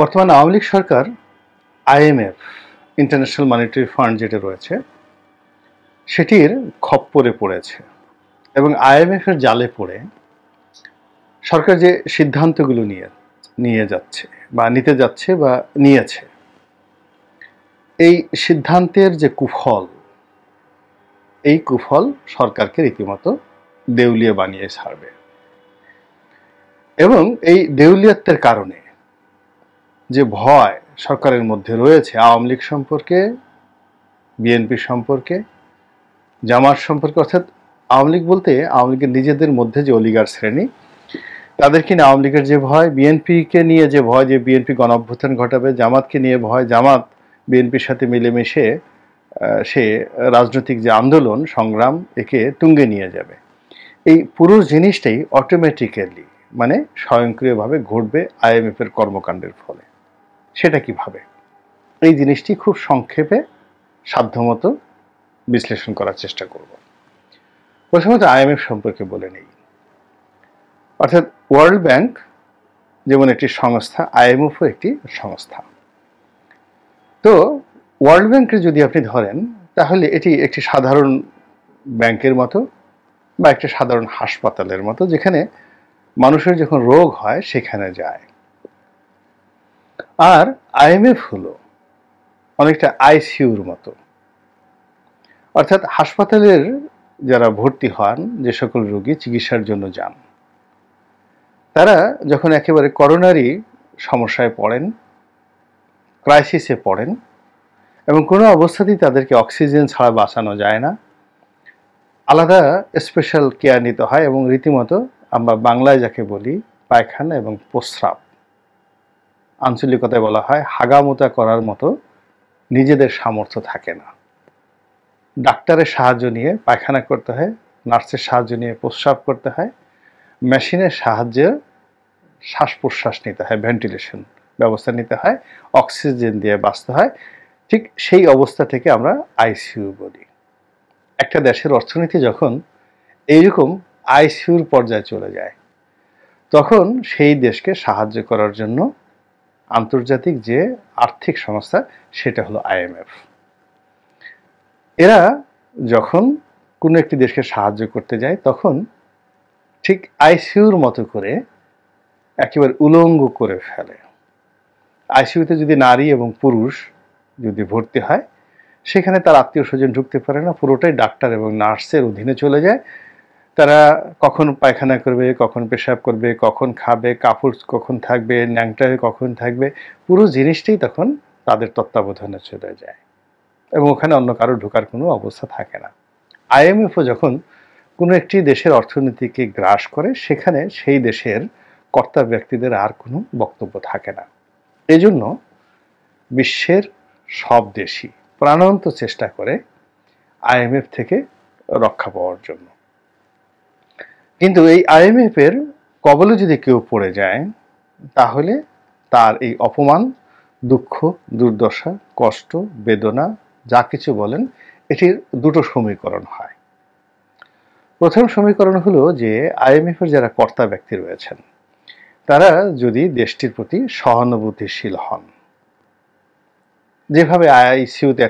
বর্তমান আওয়ামী লীগ সরকার IMF international monetary fund যেটা রয়েছে সেটির খপ্পরে পড়েছে এবং আইএমএফের জালে পড়ে সরকার যে সিদ্ধান্তগুলো নিয়ে নিয়ে যাচ্ছে বা নিতে যাচ্ছে বা নিয়েছে এই সিদ্ধান্তের যে কুফল এই কুফল সরকারকে রীতিমতো দেউলিয়া বানিয়ে ছাড়বে এবং এই দেউলিয়াত্বের কারণে যে ভয় সরকারের মধ্যে রয়েছে আওয়ামী লীগ সম্পর্কে বিএনপি সম্পর্কে জামাত সম্পর্কে অর্থাৎ আওয়ামী লীগ বলতে আওয়ামী লীগের নিজেদের মধ্যে যে অলিগার শ্রেণী তাদেরকে নিয়ে আওয়ামী লীগের যে ভয় বিএনপিকে নিয়ে যে ভয় যে বিএনপি গণ অভ্যুত্থান ঘটাবে জামাতকে নিয়ে ভয় জামাত বিএনপির সাথে মিলেমিশে সে রাজনৈতিক যে আন্দোলন সংগ্রাম একে তুঙ্গে নিয়ে যাবে এই পুরো জিনিসটাই অটোমেটিক্যালি মানে স্বয়ংক্রিয়ভাবে ঘটবে এর কর্মকাণ্ডের ফলে সেটা কিভাবে এই জিনিসটি খুব সংক্ষেপে সাধ্যমতো বিশ্লেষণ করার চেষ্টা করব প্রথমত আইএমএফ সম্পর্কে বলে নেই অর্থাৎ ওয়ার্ল্ড ব্যাংক যেমন একটি সংস্থা আইএমএফও একটি সংস্থা তো ওয়ার্ল্ড ব্যাংকে যদি আপনি ধরেন তাহলে এটি একটি সাধারণ ব্যাংকের মতো বা একটি সাধারণ হাসপাতালের মতো যেখানে মানুষের যখন রোগ হয় সেখানে যায় আর আইএমএফ হলো অনেকটা আইসিউর মতো অর্থাৎ হাসপাতালের যারা ভর্তি হন যে সকল রোগী চিকিৎসার জন্য যান তারা যখন একেবারে করোনারি সমস্যায় পড়েন ক্রাইসিসে পড়েন এবং কোনো অবস্থাতেই তাদেরকে অক্সিজেন ছাড়া বাঁচানো যায় না আলাদা স্পেশাল কেয়ার নিতে হয় এবং রীতিমতো আমরা বাংলায় যাকে বলি পায়খানা এবং প্রস্রাব আঞ্চলিকতায় বলা হয় হাগামোতা করার মতো নিজেদের সামর্থ্য থাকে না ডাক্তারের সাহায্য নিয়ে পায়খানা করতে হয় নার্সের সাহায্য নিয়ে প্রস্রাব করতে হয় মেশিনের সাহায্যে শ্বাস প্রশ্বাস নিতে হয় ভেন্টিলেশন ব্যবস্থা নিতে হয় অক্সিজেন দিয়ে বাঁচতে হয় ঠিক সেই অবস্থা থেকে আমরা আইসিইউ বলি একটা দেশের অর্থনীতি যখন এইরকম আইসিউর পর্যায়ে চলে যায় তখন সেই দেশকে সাহায্য করার জন্য আন্তর্জাতিক যে আর্থিক সংস্থা সেটা হলো আইএমএফ এরা যখন কোনো একটি দেশকে সাহায্য করতে যায় তখন ঠিক আইসিউর মতো করে একেবারে উলঙ্গ করে ফেলে আইসিউতে যদি নারী এবং পুরুষ যদি ভর্তি হয় সেখানে তার আত্মীয় স্বজন ঢুকতে পারে না পুরোটাই ডাক্তার এবং নার্সের অধীনে চলে যায় তারা কখন পায়খানা করবে কখন পেশাব করবে কখন খাবে কাপড় কখন থাকবে ন্যাংটা কখন থাকবে পুরো জিনিসটাই তখন তাদের তত্ত্বাবধানে চলে যায় এবং ওখানে অন্য কারো ঢোকার কোনো অবস্থা থাকে না আইএমএফও যখন কোনো একটি দেশের অর্থনীতিকে গ্রাস করে সেখানে সেই দেশের কর্তা ব্যক্তিদের আর কোনো বক্তব্য থাকে না এজন্য বিশ্বের সব দেশই প্রাণান্ত চেষ্টা করে আইএমএফ থেকে রক্ষা পাওয়ার জন্য কিন্তু এই এর কবলে যদি কেউ পড়ে যায় তাহলে তার এই অপমান দুঃখ দুর্দশা কষ্ট বেদনা যা কিছু বলেন এটির দুটো সমীকরণ হয় প্রথম সমীকরণ হলো যে এর যারা কর্তা ব্যক্তি রয়েছেন তারা যদি দেশটির প্রতি সহানুভূতিশীল হন যেভাবে আইআইসিউতে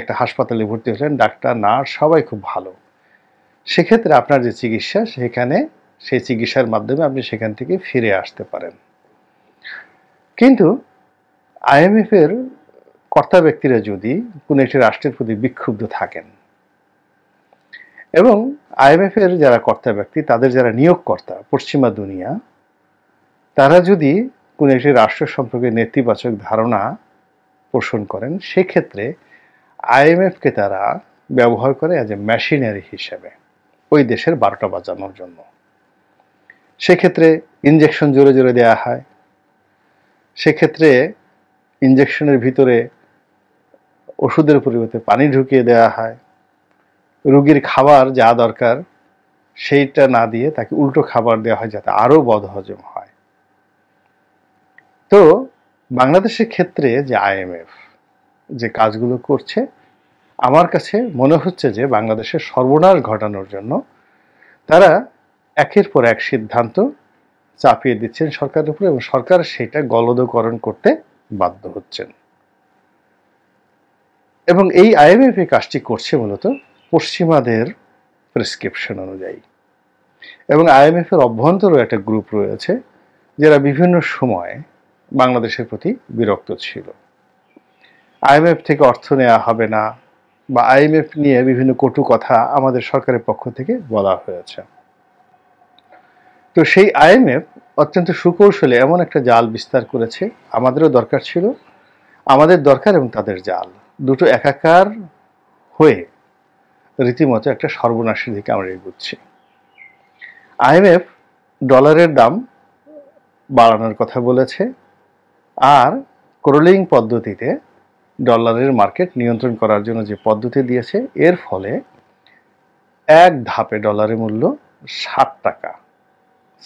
একটা হাসপাতালে ভর্তি হলেন ডাক্তার নার্স সবাই খুব ভালো সেক্ষেত্রে আপনার যে চিকিৎসা সেখানে সেই চিকিৎসার মাধ্যমে আপনি সেখান থেকে ফিরে আসতে পারেন কিন্তু আইএমএফের কর্তা ব্যক্তিরা যদি কোনো একটি রাষ্ট্রের প্রতি বিক্ষুব্ধ থাকেন এবং আইএমএফ এর যারা কর্তা ব্যক্তি তাদের যারা নিয়োগকর্তা পশ্চিমা দুনিয়া তারা যদি কোনো একটি রাষ্ট্র সম্পর্কে নেতিবাচক ধারণা পোষণ করেন সেক্ষেত্রে আইএমএফকে তারা ব্যবহার করে অ্যাজ এ মেশিনারি হিসেবে ওই দেশের বারোটা বাজানোর জন্য সেক্ষেত্রে ইঞ্জেকশন জোরে জোরে দেয়া হয় সেক্ষেত্রে ইঞ্জেকশনের ভিতরে ওষুধের পরিবর্তে পানি ঢুকিয়ে দেওয়া হয় রুগীর খাবার যা দরকার সেইটা না দিয়ে তাকে উল্টো খাবার দেওয়া হয় যাতে আরও বদহজম হয় তো বাংলাদেশের ক্ষেত্রে যে আইএমএফ যে কাজগুলো করছে আমার কাছে মনে হচ্ছে যে বাংলাদেশের সর্বনাশ ঘটানোর জন্য তারা একের পর এক সিদ্ধান্ত চাপিয়ে দিচ্ছেন সরকারের উপরে এবং সরকার সেটা গলদকরণ করতে বাধ্য হচ্ছেন এবং এই আইএমএফ এই কাজটি করছে মূলত পশ্চিমাদের প্রেসক্রিপশন অনুযায়ী এবং আইএমএফ এর অভ্যন্তরও একটা গ্রুপ রয়েছে যারা বিভিন্ন সময় বাংলাদেশের প্রতি বিরক্ত ছিল আইএমএফ থেকে অর্থ নেওয়া হবে না বা আইএমএফ নিয়ে বিভিন্ন কটু কথা আমাদের সরকারের পক্ষ থেকে বলা হয়েছে তো সেই আইএমএফ অত্যন্ত সুকৌশলে এমন একটা জাল বিস্তার করেছে আমাদেরও দরকার ছিল আমাদের দরকার এবং তাদের জাল দুটো একাকার হয়ে রীতিমতো একটা সর্বনাশের দিকে আমরা এগুচ্ছি আইএমএফ ডলারের দাম বাড়ানোর কথা বলেছে আর ক্রোলিং পদ্ধতিতে ডলারের মার্কেট নিয়ন্ত্রণ করার জন্য যে পদ্ধতি দিয়েছে এর ফলে এক ধাপে ডলারের মূল্য ষাট টাকা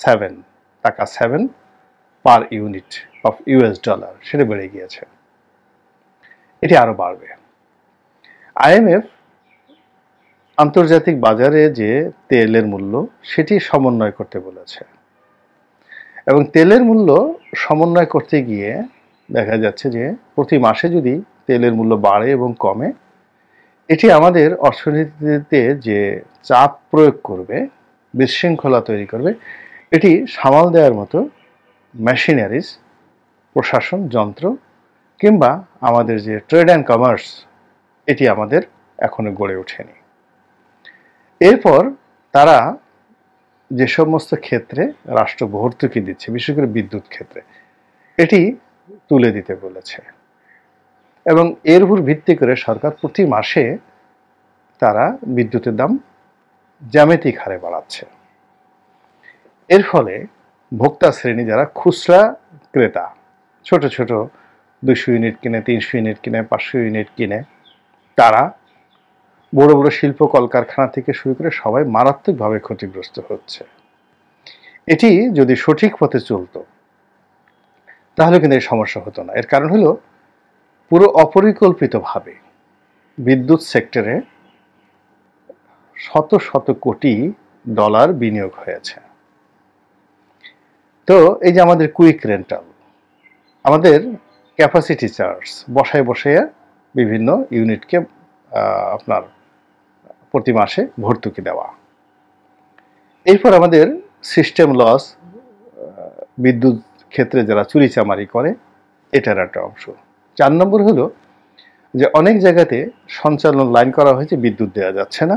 সেভেন টাকা seven per unit of US dollar সেটা বেড়ে গিয়েছে এটি আরও বাড়বে আইএমএফ আন্তর্জাতিক বাজারে যে তেলের মূল্য সেটি সমন্বয় করতে বলেছে এবং তেলের মূল্য সমন্বয় করতে গিয়ে দেখা যাচ্ছে যে প্রতি মাসে যদি তেলের মূল্য বাড়ে এবং কমে এটি আমাদের অর্থনীতিতে যে চাপ প্রয়োগ করবে বিশৃঙ্খলা তৈরি করবে এটি সামাল দেওয়ার মতো মেশিনারিজ প্রশাসন যন্ত্র কিংবা আমাদের যে ট্রেড অ্যান্ড কমার্স এটি আমাদের এখনো গড়ে ওঠেনি এরপর তারা যে সমস্ত ক্ষেত্রে রাষ্ট্র ভর্তুকি দিচ্ছে বিশেষ করে বিদ্যুৎ ক্ষেত্রে এটি তুলে দিতে বলেছে এবং এর উপর ভিত্তি করে সরকার প্রতি মাসে তারা বিদ্যুতের দাম জ্যামিতিক হারে বাড়াচ্ছে এর ফলে ভোক্তা শ্রেণী যারা খুচরা ক্রেতা ছোট ছোট দুশো ইউনিট কিনে তিনশো ইউনিট কিনে পাঁচশো ইউনিট কিনে তারা বড় বড় শিল্প কলকারখানা থেকে শুরু করে সবাই মারাত্মকভাবে ক্ষতিগ্রস্ত হচ্ছে এটি যদি সঠিক পথে চলত তাহলে কিন্তু এই সমস্যা হতো না এর কারণ হলো পুরো অপরিকল্পিতভাবে বিদ্যুৎ সেক্টরে শত শত কোটি ডলার বিনিয়োগ হয়েছে তো এই যে আমাদের কুইক রেন্টাল আমাদের ক্যাপাসিটি চার্জ বসায় বসে বিভিন্ন ইউনিটকে আপনার প্রতি মাসে ভর্তুকি দেওয়া এরপর আমাদের সিস্টেম লস বিদ্যুৎ ক্ষেত্রে যারা চুরিচামারি করে এটার একটা অংশ চার নম্বর হলো যে অনেক জায়গাতে সঞ্চালন লাইন করা হয়েছে বিদ্যুৎ দেওয়া যাচ্ছে না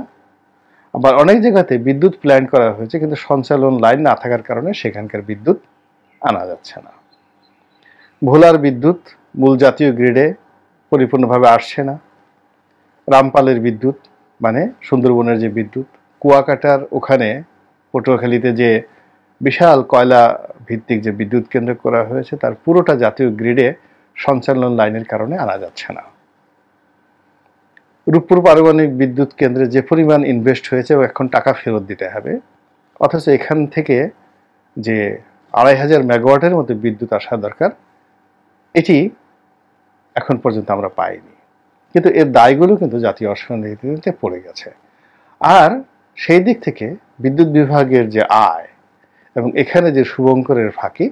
আবার অনেক জায়গাতে বিদ্যুৎ প্ল্যান করা হয়েছে কিন্তু সঞ্চালন লাইন না থাকার কারণে সেখানকার বিদ্যুৎ আনা যাচ্ছে না ভোলার বিদ্যুৎ মূল জাতীয় গ্রিডে পরিপূর্ণভাবে আসছে না রামপালের বিদ্যুৎ মানে সুন্দরবনের যে বিদ্যুৎ কুয়াকাটার ওখানে পটুয়াখালীতে যে বিশাল কয়লা ভিত্তিক যে বিদ্যুৎ কেন্দ্র করা হয়েছে তার পুরোটা জাতীয় গ্রিডে সঞ্চালন লাইনের কারণে আনা যাচ্ছে না রূপপুর পারমাণবিক বিদ্যুৎ কেন্দ্রে যে পরিমাণ ইনভেস্ট হয়েছে এখন টাকা ফেরত দিতে হবে অথচ এখান থেকে যে আড়াই হাজার মেগাওয়াটের মতো বিদ্যুৎ আসার দরকার এটি এখন পর্যন্ত আমরা পাইনি কিন্তু এর দায়গুলো কিন্তু জাতীয় অর্থনীতিতে পড়ে গেছে আর সেই দিক থেকে বিদ্যুৎ বিভাগের যে আয় এবং এখানে যে শুভঙ্করের ফাঁকি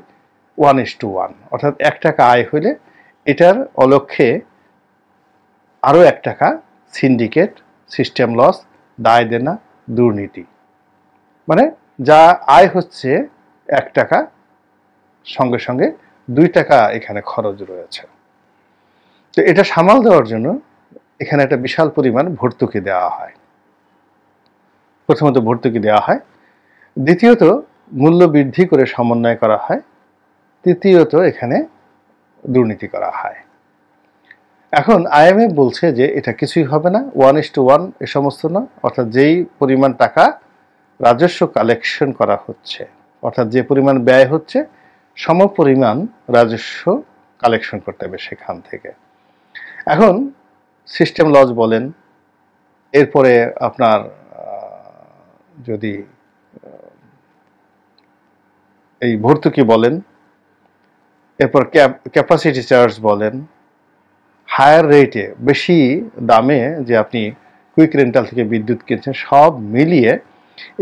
ওয়ান ইস টু ওয়ান অর্থাৎ এক টাকা আয় হলে এটার অলক্ষ্যে আরও এক টাকা সিন্ডিকেট সিস্টেম লস দায় দেনা দুর্নীতি মানে যা আয় হচ্ছে এক টাকা সঙ্গে সঙ্গে দুই টাকা এখানে খরচ রয়েছে তো এটা সামাল দেওয়ার জন্য এখানে একটা বিশাল পরিমাণ ভর্তুকি দেওয়া হয় প্রথমত ভর্তুকি দেওয়া হয় দ্বিতীয়ত মূল্য বৃদ্ধি করে সমন্বয় করা হয় তৃতীয়ত এখানে দুর্নীতি করা হয় এখন আইএমএফ বলছে যে এটা কিছুই হবে না ওয়ান ইস টু ওয়ান এ সমস্ত না অর্থাৎ যেই পরিমাণ টাকা রাজস্ব কালেকশন করা হচ্ছে অর্থাৎ যে পরিমাণ ব্যয় হচ্ছে সম পরিমাণ রাজস্ব কালেকশন করতে হবে সেখান থেকে এখন সিস্টেম লজ বলেন এরপরে আপনার যদি এই ভর্তুকি বলেন এরপর ক্যাপাসিটি চার্জ বলেন হায়ার রেটে বেশি দামে যে আপনি কুইক রেন্টাল থেকে বিদ্যুৎ কিনছেন সব মিলিয়ে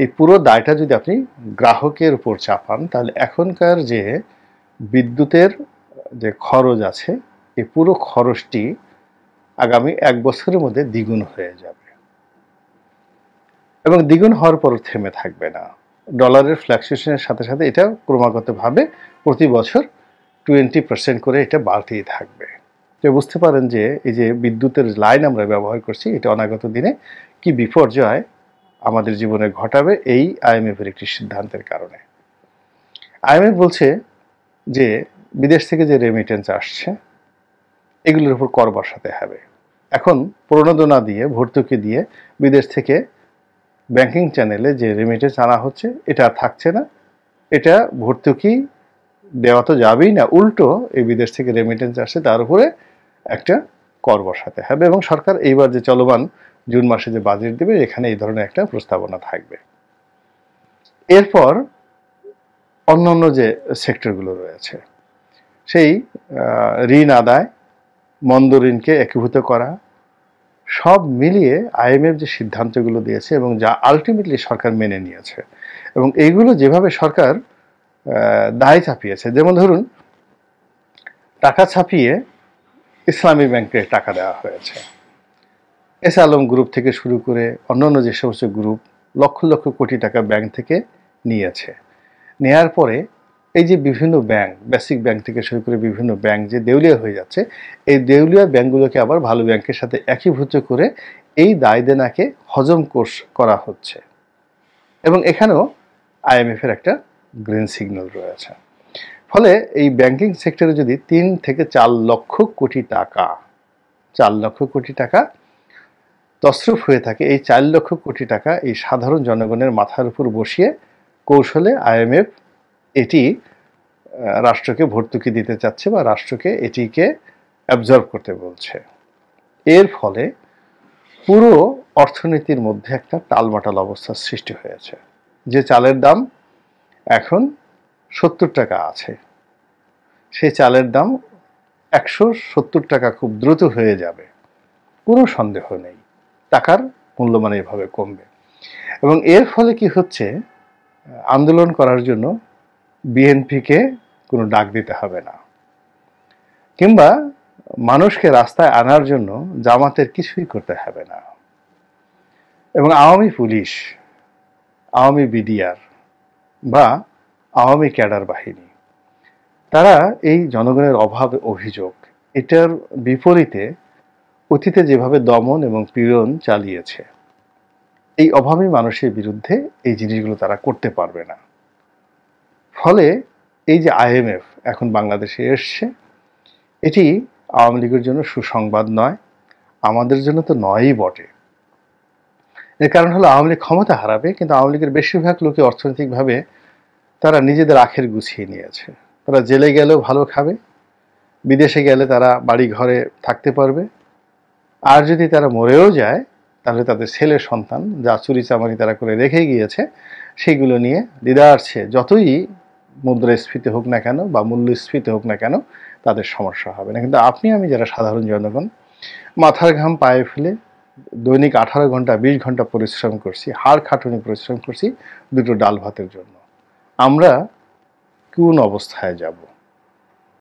এই পুরো দায়টা যদি আপনি গ্রাহকের উপর চাপান তাহলে এখনকার যে বিদ্যুতের যে খরচ আছে এই পুরো খরচটি আগামী এক বছরের মধ্যে দ্বিগুণ হয়ে যাবে এবং দ্বিগুণ হওয়ার পর থেমে থাকবে না ডলারের ফ্ল্যাকচুয়েশনের সাথে সাথে এটা ক্রমাগতভাবে প্রতি বছর টোয়েন্টি পার্সেন্ট করে এটা বাড়তেই থাকবে তো বুঝতে পারেন যে এই যে বিদ্যুতের লাইন আমরা ব্যবহার করছি এটা অনাগত দিনে কি বিপর্যয় আমাদের জীবনে ঘটাবে এই আইএমএফের একটি সিদ্ধান্তের কারণে আইএমএফ বলছে যে বিদেশ থেকে যে রেমিটেন্স আসছে এগুলোর উপর কর বসাতে হবে এখন প্রণোদনা দিয়ে ভর্তুকি দিয়ে বিদেশ থেকে ব্যাংকিং চ্যানেলে যে রেমিটেন্স আনা হচ্ছে এটা থাকছে না এটা ভর্তুকি দেওয়া তো যাবেই না উল্টো এই বিদেশ থেকে রেমিটেন্স আসে তার উপরে একটা কর বসাতে হবে এবং সরকার এইবার যে চলমান জুন মাসে যে বাজেট দেবে এখানে এই ধরনের একটা প্রস্তাবনা থাকবে এরপর অন্যান্য যে সেক্টরগুলো রয়েছে সেই ঋণ আদায় মন্দ ঋণকে একীভূত করা সব মিলিয়ে আইএমএফ যে সিদ্ধান্তগুলো দিয়েছে এবং যা আলটিমেটলি সরকার মেনে নিয়েছে এবং এইগুলো যেভাবে সরকার দায় ছাপিয়েছে যেমন ধরুন টাকা ছাপিয়ে ইসলামী ব্যাংকে টাকা দেওয়া হয়েছে এস আলম গ্রুপ থেকে শুরু করে অন্যান্য যে সমস্ত গ্রুপ লক্ষ লক্ষ কোটি টাকা ব্যাংক থেকে নিয়েছে নেয়ার পরে এই যে বিভিন্ন ব্যাংক বেসিক ব্যাংক থেকে শুরু করে বিভিন্ন ব্যাংক যে দেউলিয়া হয়ে যাচ্ছে এই দেউলিয়া ব্যাংকগুলোকে আবার ভালো ব্যাংকের সাথে একীভূত করে এই দায় দেনাকে হজম কোর্স করা হচ্ছে এবং এখানেও আইএমএফের একটা গ্রিন সিগন্যাল রয়েছে ফলে এই ব্যাংকিং সেক্টরে যদি তিন থেকে চার লক্ষ কোটি টাকা চার লক্ষ কোটি টাকা তসরুফ হয়ে থাকে এই চার লক্ষ কোটি টাকা এই সাধারণ জনগণের মাথার উপর বসিয়ে কৌশলে আইএমএফ এটি রাষ্ট্রকে ভর্তুকি দিতে চাচ্ছে বা রাষ্ট্রকে এটিকে অ্যাবজর্ভ করতে বলছে এর ফলে পুরো অর্থনীতির মধ্যে একটা টালমাটাল অবস্থার সৃষ্টি হয়েছে যে চালের দাম এখন সত্তর টাকা আছে সে চালের দাম একশো সত্তর টাকা খুব দ্রুত হয়ে যাবে কোনো সন্দেহ নেই টাকার মূল্যমান এভাবে কমবে এবং এর ফলে কি হচ্ছে আন্দোলন করার জন্য বিএনপিকে কোনো ডাক দিতে হবে না কিংবা মানুষকে রাস্তায় আনার জন্য জামাতের কিছুই করতে হবে না এবং আওয়ামী পুলিশ আওয়ামী বিডিআর বা আওয়ামী ক্যাডার বাহিনী তারা এই জনগণের অভাব অভিযোগ এটার বিপরীতে অতীতে যেভাবে দমন এবং পীড়ন চালিয়েছে এই অভাবী মানুষের বিরুদ্ধে এই জিনিসগুলো তারা করতে পারবে না ফলে এই যে আইএমএফ এখন বাংলাদেশে এসছে এটি আওয়ামী লীগের জন্য সুসংবাদ নয় আমাদের জন্য তো নয়ই বটে এর কারণ হলো আওয়ামী লীগ ক্ষমতা হারাবে কিন্তু আওয়ামী লীগের বেশিরভাগ লোকই অর্থনৈতিকভাবে তারা নিজেদের আখের গুছিয়ে নিয়েছে তারা জেলে গেলেও ভালো খাবে বিদেশে গেলে তারা বাড়ি ঘরে থাকতে পারবে আর যদি তারা মরেও যায় তাহলে তাদের ছেলে সন্তান যা চুরি চামারি তারা করে রেখে গিয়েছে সেগুলো নিয়ে দিদারছে যতই মুদ্রাস্ফীতি হোক না কেন বা মূল্যস্ফীতি হোক না কেন তাদের সমস্যা হবে না কিন্তু আপনি আমি যারা সাধারণ জনগণ মাথার ঘাম পায়ে ফেলে দৈনিক আঠারো ঘন্টা বিশ ঘন্টা পরিশ্রম করছি হাড় খাটুনি পরিশ্রম করছি দুটো ডাল ভাতের জন্য আমরা কোন অবস্থায় যাব